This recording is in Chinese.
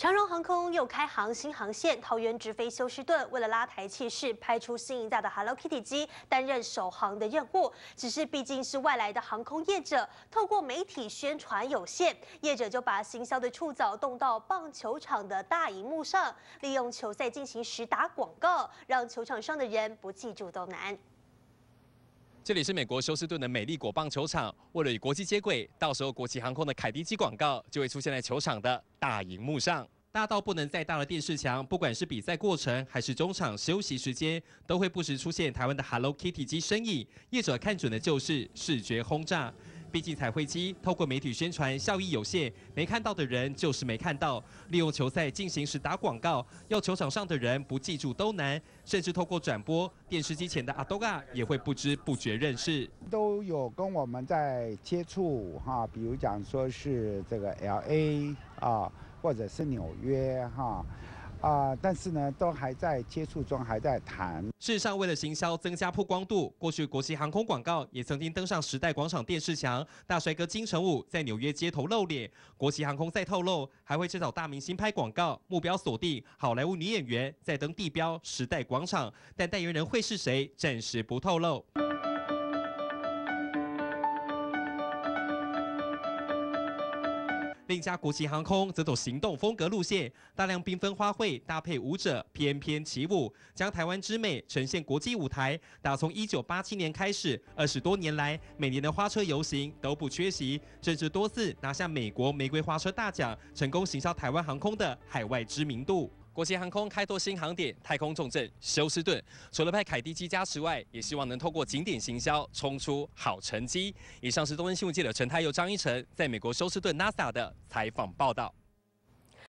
长荣航空又开航新航线，桃园直飞休斯顿。为了拉抬气势，派出新一架的 Hello Kitty 机担任首航的任务。只是毕竟是外来的航空业者，透过媒体宣传有限，业者就把行销的触角动到棒球场的大荧幕上，利用球赛进行实打广告，让球场上的人不记住都难。这里是美国休斯顿的美丽果棒球场，为了与国际接轨，到时候国旗航空的凯迪机广告就会出现在球场的大荧幕上。大到不能再大的电视墙，不管是比赛过程还是中场休息时间，都会不时出现台湾的 Hello Kitty 机身影。业者看准的就是视觉轰炸。毕竟彩绘机透过媒体宣传效益有限，没看到的人就是没看到。利用球赛进行时打广告，要球场上的人不记住都难。甚至透过转播，电视机前的阿多嘎也会不知不觉认识。都有跟我们在接触哈，比如讲说是这个 L.A. 啊，或者是纽约哈。啊，但是呢，都还在接触中，还在谈。事实上，为了行销增加曝光度，过去国旗航空广告也曾经登上时代广场电视墙，大帅哥金城武在纽约街头露脸。国旗航空再透露，还会去找大明星拍广告，目标锁定好莱坞女演员，在登地标时代广场，但代言人会是谁，暂时不透露。另一家国际航空则走行动风格路线，大量缤纷花卉搭配舞者翩翩起舞，将台湾之美呈现国际舞台。打从1987年开始，二十多年来每年的花车游行都不缺席，甚至多次拿下美国玫瑰花车大奖，成功行销台湾航空的海外知名度。国际航空开拓新航点，太空重镇休斯顿，除了派凯蒂机加持外，也希望能透过景点行销冲出好成绩。以上是东森新闻记者陈泰佑、张一成在美国休斯顿 NASA 的采访报道。